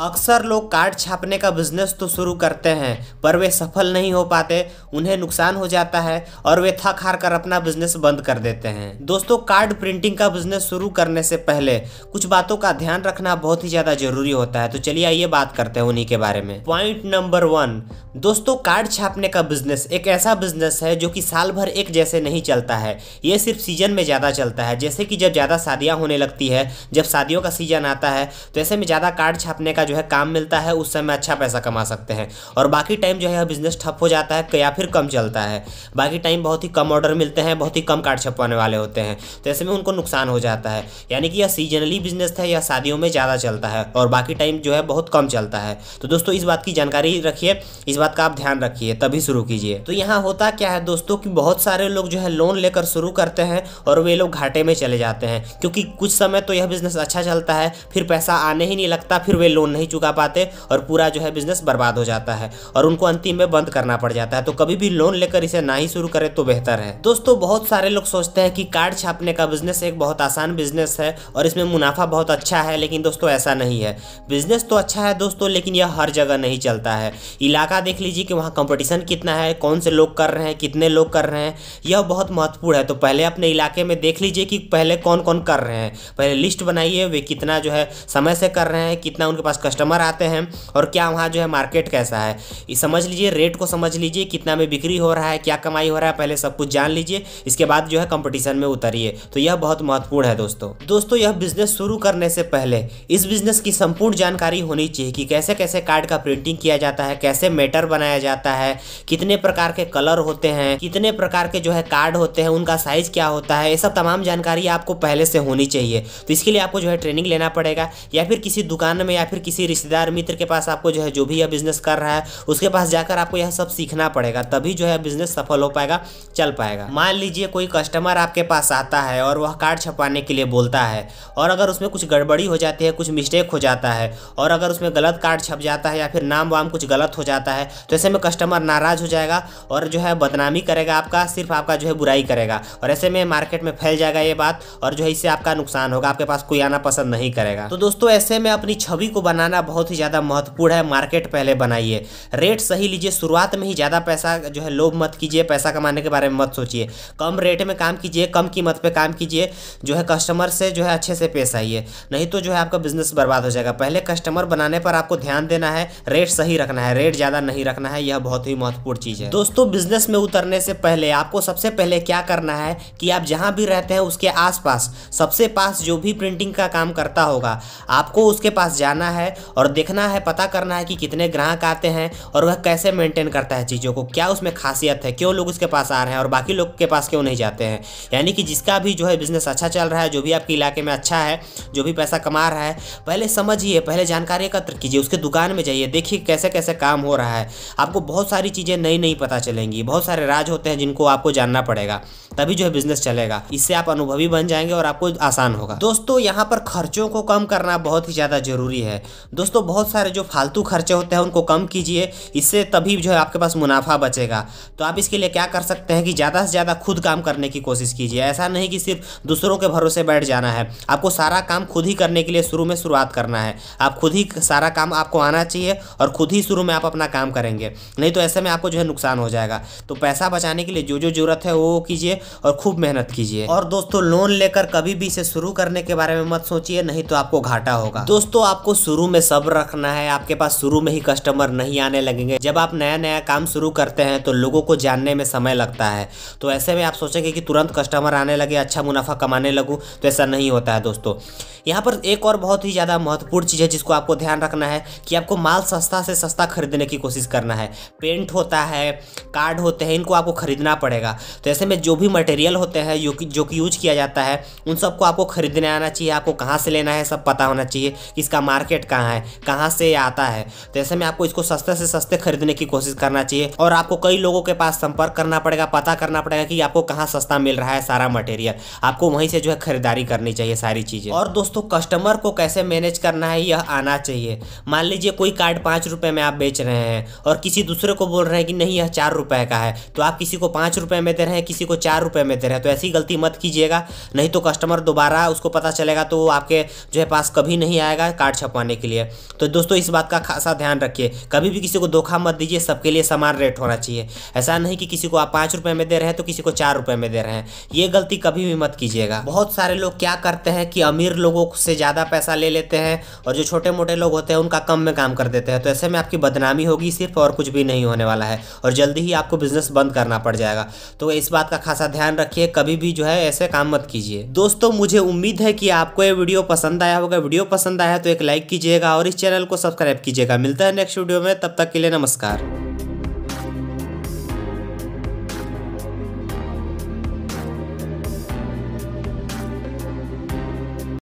अक्सर लोग कार्ड छापने का बिजनेस तो शुरू करते हैं पर वे सफल नहीं हो पाते उन्हें नुकसान हो जाता है और वे थक हार कर अपना बिजनेस बंद कर देते हैं दोस्तों कार्ड प्रिंटिंग का बिजनेस शुरू करने से पहले कुछ बातों का ध्यान रखना बहुत ही ज़्यादा जरूरी होता है तो चलिए आइए बात करते हैं उन्हीं के बारे में पॉइंट नंबर वन दोस्तों कार्ड छापने का बिजनेस एक ऐसा बिजनेस है जो कि साल भर एक जैसे नहीं चलता है ये सिर्फ सीजन में ज़्यादा चलता है जैसे कि जब ज़्यादा शादियाँ होने लगती है जब शादियों का सीजन आता है तो ऐसे में ज़्यादा कार्ड छापने का जो है काम मिलता है उस समय अच्छा पैसा कमा सकते हैं और बाकी टाइम जो है बिज़नेस ठप हो जाता है या फिर कम चलता है बाकी टाइम बहुत ही कम ऑर्डर मिलते हैं बहुत ही कम कार्ड छपवाने वाले होते हैं तो ऐसे में उनको नुकसान हो जाता है यानी कि यह सीजनली बिजनेस है या शादियों में ज़्यादा चलता है और बाकी टाइम जो है बहुत कम चलता है तो दोस्तों इस बात की जानकारी रखिए इस बात का आप ध्यान रखिए तभी शुरू कीजिए तो यहाँ होता क्या है दोस्तों कि बहुत सारे लोग जो है लोन लेकर शुरू करते हैं और वे लोग घाटे में चले जाते हैं क्योंकि कुछ समय तो यह बिज़नेस अच्छा चलता है फिर पैसा आने ही नहीं लगता फिर वे लोन नहीं चुका पाते और पूरा जो है बिजनेस बर्बाद हो जाता है और उनको अंतिम में बंद करना पड़ जाता है तो कभी भी लोन लेकर इसे ना ही शुरू करे तो बेहतर है दोस्तों बहुत सारे लोग सोचते हैं कि कार्ड छापने का बिजनेस एक बहुत आसान बिजनेस है और इसमें मुनाफा बहुत अच्छा है लेकिन दोस्तों ऐसा नहीं है बिजनेस तो अच्छा है दोस्तों लेकिन यह हर जगह नहीं चलता है इलाका देख लीजिए कि वहाँ कंपटीशन कितना है कौन से लोग कर रहे हैं कितने लोग कर रहे हैं यह बहुत महत्वपूर्ण है तो पहले अपने इलाके में देख लीजिए कि पहले कौन कौन कर रहे हैं पहले लिस्ट बनाइए वे कितना जो है समय से कर रहे हैं कितना उनके पास कस्टमर आते हैं और क्या वहाँ जो है मार्केट कैसा है ये समझ लीजिए रेट को समझ लीजिए कितना में बिक्री हो रहा है क्या कमाई हो रहा है पहले सब कुछ जान लीजिए इसके बाद जो है कंपटीशन में उतरिए तो यह बहुत महत्वपूर्ण है दोस्तों दोस्तों यह बिजनेस शुरू करने से पहले इस बिजनेस की संपूर्ण जानकारी होनी चाहिए कि कैसे कैसे कार्ड का प्रिंटिंग किया जाता है कैसे मेटर बनाया जाता है कितने प्रकार के कलर होते हैं कितने प्रकार के जो है कार्ड होते हैं उनका साइज क्या होता है ये सब तमाम जानकारी आपको पहले से होनी चाहिए तो इसके लिए आपको जो है ट्रेनिंग लेना पड़ेगा या फिर किसी दुकान में या फिर किसी रिश्तेदार मित्र के पास आपको जो है जो भी यह बिजनेस कर रहा है उसके पास जाकर आपको यह सब सीखना पड़ेगा तभी जो है बिजनेस सफल हो पाएगा चल पाएगा मान लीजिए कोई कस्टमर आपके पास आता है और वह कार्ड छपाने के लिए बोलता है और अगर उसमें कुछ गड़बड़ी हो जाती है कुछ मिस्टेक हो जाता है और अगर उसमें गलत कार्ड छप जाता है या फिर नाम वाम कुछ गलत हो जाता है तो ऐसे में कस्टमर नाराज हो जाएगा और जो है बदनामी करेगा आपका सिर्फ आपका जो है बुराई करेगा और ऐसे में मार्केट में फैल जाएगा ये बात और जो है इससे आपका नुकसान होगा आपके पास कोई आना पसंद नहीं करेगा तो दोस्तों ऐसे में अपनी छवि को बना बनाना बहुत ही ज़्यादा महत्वपूर्ण है मार्केट पहले बनाइए रेट सही लीजिए शुरुआत में ही ज़्यादा पैसा जो है लोभ मत कीजिए पैसा कमाने के बारे में मत सोचिए कम रेट में काम कीजिए कम कीमत पर काम कीजिए जो है कस्टमर से जो है अच्छे से पेश आइए नहीं तो जो है आपका बिजनेस बर्बाद हो जाएगा पहले कस्टमर बनाने पर आपको ध्यान देना है रेट सही रखना है रेट ज़्यादा नहीं रखना है यह बहुत ही महत्वपूर्ण चीज़ है दोस्तों बिजनेस में उतरने से पहले आपको सबसे पहले क्या करना है कि आप जहाँ भी रहते हैं उसके आसपास सबसे पास जो भी प्रिंटिंग का काम करता होगा आपको उसके पास जाना है है और देखना है पता करना है कि कितने ग्राहक आते हैं और वह कैसे मेंटेन करता है चीज़ों को क्या उसमें खासियत है क्यों लोग उसके पास आ रहे हैं और बाकी लोग के पास क्यों नहीं जाते हैं यानी कि जिसका भी जो है बिज़नेस अच्छा चल रहा है जो भी आपके इलाके में अच्छा है जो भी पैसा कमा रहा है पहले समझिए पहले जानकारी एकत्र कीजिए उसके दुकान में जाइए देखिए कैसे कैसे काम हो रहा है आपको बहुत सारी चीज़ें नई नई पता चलेंगी बहुत सारे राज होते हैं जिनको आपको जानना पड़ेगा तभी जो है बिज़नेस चलेगा इससे आप अनुभवी बन जाएंगे और आपको आसान होगा दोस्तों यहाँ पर खर्चों को कम करना बहुत ही ज़्यादा ज़रूरी है दोस्तों बहुत सारे जो फालतू खर्चे होते हैं उनको कम कीजिए इससे तभी जो है आपके पास मुनाफा बचेगा तो आप इसके लिए क्या कर सकते हैं कि ज़्यादा से ज़्यादा खुद काम करने की कोशिश कीजिए ऐसा नहीं कि सिर्फ दूसरों के भरोसे बैठ जाना है आपको सारा काम खुद ही करने के लिए शुरू में शुरुआत करना है आप खुद ही सारा काम आपको आना चाहिए और खुद ही शुरू में आप अपना काम करेंगे नहीं तो ऐसे में आपको जो है नुकसान हो जाएगा तो पैसा बचाने के लिए जो जो जरूरत है वो कीजिए और खूब मेहनत कीजिए और दोस्तों लोन लेकर कभी भी इसे शुरू करने के बारे में मत सोचिए नहीं तो आपको घाटा होगा दोस्तों आपको शुरू में सब रखना है आपके पास शुरू में ही कस्टमर नहीं आने लगेंगे जब आप नया नया काम शुरू करते हैं तो लोगों को जानने में समय लगता है तो ऐसे में आप सोचेंगे कि तुरंत कस्टमर आने लगे अच्छा मुनाफा कमाने लगूँ तो ऐसा नहीं होता है दोस्तों यहाँ पर एक और बहुत ही ज़्यादा महत्वपूर्ण चीज़ है जिसको आपको ध्यान रखना है कि आपको माल सस्ता से सस्ता खरीदने की कोशिश करना है पेंट होता है कार्ड होते हैं इनको आपको खरीदना पड़ेगा तो ऐसे में जो भी मटेरियल होते हैं जो कि जो कि यूज किया जाता है उन सबको आपको खरीदने आना चाहिए आपको कहाँ से लेना है सब पता होना चाहिए इसका मार्केट कहाँ कहाँ है कहाँ से आता है तो ऐसे में आपको इसको सस्ते से सस्ते खरीदने की कोशिश करना चाहिए और आपको कई लोगों के पास संपर्क करना पड़ेगा पता करना पड़ेगा कि आपको कहाँ सस्ता मिल रहा है सारा मटेरियल आपको वहीं से जो है खरीदारी करनी चाहिए सारी चीज़ें और दोस्तों कस्टमर को कैसे मैनेज करना है यह आना चाहिए मान लीजिए कोई कार्ड पाँच रुपये में आप बेच रहे हैं और किसी दूसरे को बोल रहे हैं कि नहीं यह चार रुपये का है तो आप किसी को पाँच रुपये में दे रहे हैं किसी को चार रुपये में दे रहे हैं तो ऐसी गलती मत कीजिएगा नहीं तो कस्टमर दोबारा उसको पता चलेगा तो आपके जो है पास कभी नहीं आएगा कार्ड छपवाने के लिए लिए तो दोस्तों इस बात का खासा ध्यान रखिए कभी भी किसी को धोखा मत दीजिए सबके लिए समान रेट होना चाहिए ऐसा नहीं कि किसी को आप पाँच रुपये में दे रहे हैं तो किसी को चार रुपये में दे रहे हैं ये गलती कभी भी मत कीजिएगा बहुत सारे लोग क्या करते हैं कि अमीर लोगों से ज़्यादा पैसा ले लेते हैं और जो छोटे मोटे लोग होते हैं उनका कम में काम कर देते हैं तो ऐसे में आपकी बदनामी होगी सिर्फ और कुछ भी नहीं होने वाला है और जल्दी ही आपको बिजनेस बंद करना पड़ जाएगा तो इस बात का खासा ध्यान रखिए कभी भी जो है ऐसे काम मत कीजिए दोस्तों मुझे उम्मीद है कि आपको ये वीडियो पसंद आया होगा वीडियो पसंद आया तो एक लाइक कीजिए कीजिएगा और इस चैनल को सब्सक्राइब कीजिएगा मिलता है नेक्स्ट वीडियो में तब तक के लिए नमस्कार